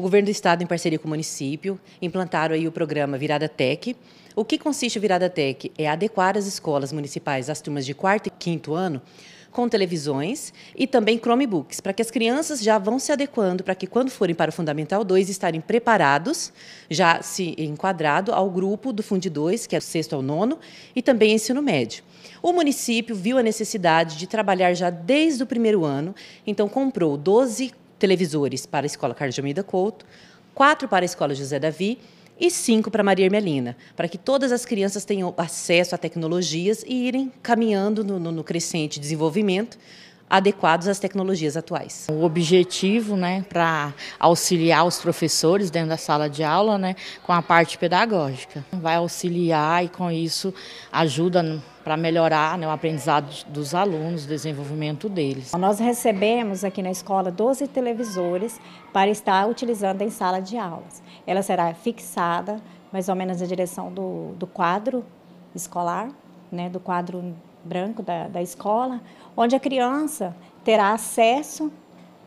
O governo do estado, em parceria com o município, implantaram aí o programa Virada Tech. O que consiste o Virada Tech? É adequar as escolas municipais às turmas de quarto e quinto ano com televisões e também Chromebooks, para que as crianças já vão se adequando, para que quando forem para o Fundamental 2 estarem preparados, já se enquadrado ao grupo do Fundi 2, que é do sexto ao nono, e também ensino médio. O município viu a necessidade de trabalhar já desde o primeiro ano, então comprou 12 televisores para a Escola Carlos de Almeida Couto, quatro para a Escola José Davi e cinco para Maria Ermelina, para que todas as crianças tenham acesso a tecnologias e irem caminhando no, no, no crescente desenvolvimento adequados às tecnologias atuais. O objetivo, né, para auxiliar os professores dentro da sala de aula, né, com a parte pedagógica. Vai auxiliar e com isso ajuda para melhorar né, o aprendizado dos alunos, o desenvolvimento deles. Nós recebemos aqui na escola 12 televisores para estar utilizando em sala de aulas. Ela será fixada mais ou menos na direção do, do quadro escolar, né, do quadro branco da, da escola, onde a criança terá acesso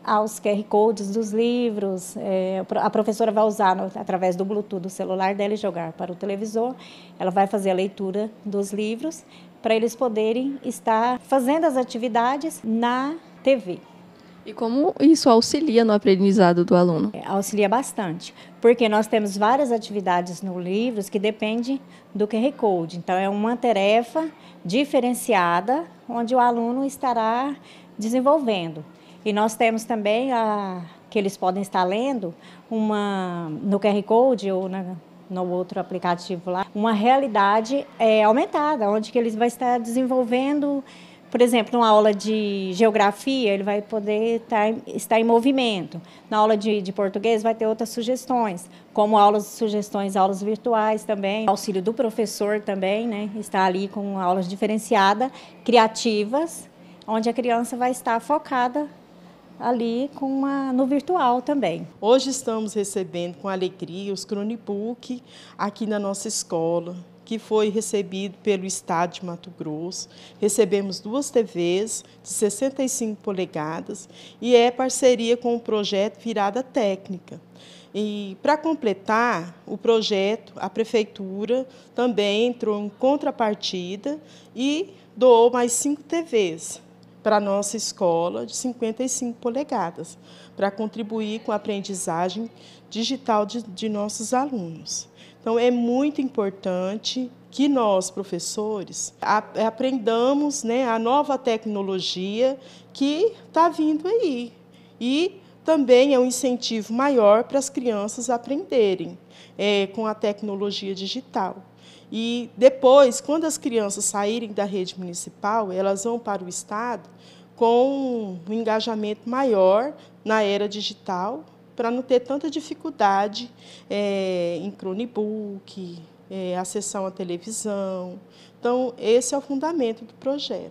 aos QR Codes dos livros. É, a professora vai usar no, através do Bluetooth do celular dela e jogar para o televisor. Ela vai fazer a leitura dos livros para eles poderem estar fazendo as atividades na TV. E como isso auxilia no aprendizado do aluno? É, auxilia bastante, porque nós temos várias atividades no livro que dependem do QR Code. Então, é uma tarefa diferenciada, onde o aluno estará desenvolvendo. E nós temos também a, que eles podem estar lendo uma no QR Code ou na, no outro aplicativo lá, uma realidade é, aumentada, onde que eles vão estar desenvolvendo por exemplo, numa aula de geografia, ele vai poder tá estar, estar em movimento. Na aula de, de, português, vai ter outras sugestões, como aulas sugestões, aulas virtuais também, auxílio do professor também, né? Está ali com aulas diferenciadas, criativas, onde a criança vai estar focada ali com uma, no virtual também. Hoje estamos recebendo com alegria os Cronipuc aqui na nossa escola que foi recebido pelo Estado de Mato Grosso. Recebemos duas TVs de 65 polegadas e é parceria com o projeto Virada Técnica. E para completar o projeto, a prefeitura também entrou em contrapartida e doou mais cinco TVs para a nossa escola de 55 polegadas, para contribuir com a aprendizagem digital de, de nossos alunos. Então, é muito importante que nós, professores, aprendamos né, a nova tecnologia que está vindo aí. E também é um incentivo maior para as crianças aprenderem é, com a tecnologia digital. E depois, quando as crianças saírem da rede municipal, elas vão para o Estado com um engajamento maior na era digital, para não ter tanta dificuldade é, em Chromebook, é, acessão à televisão. Então, esse é o fundamento do projeto.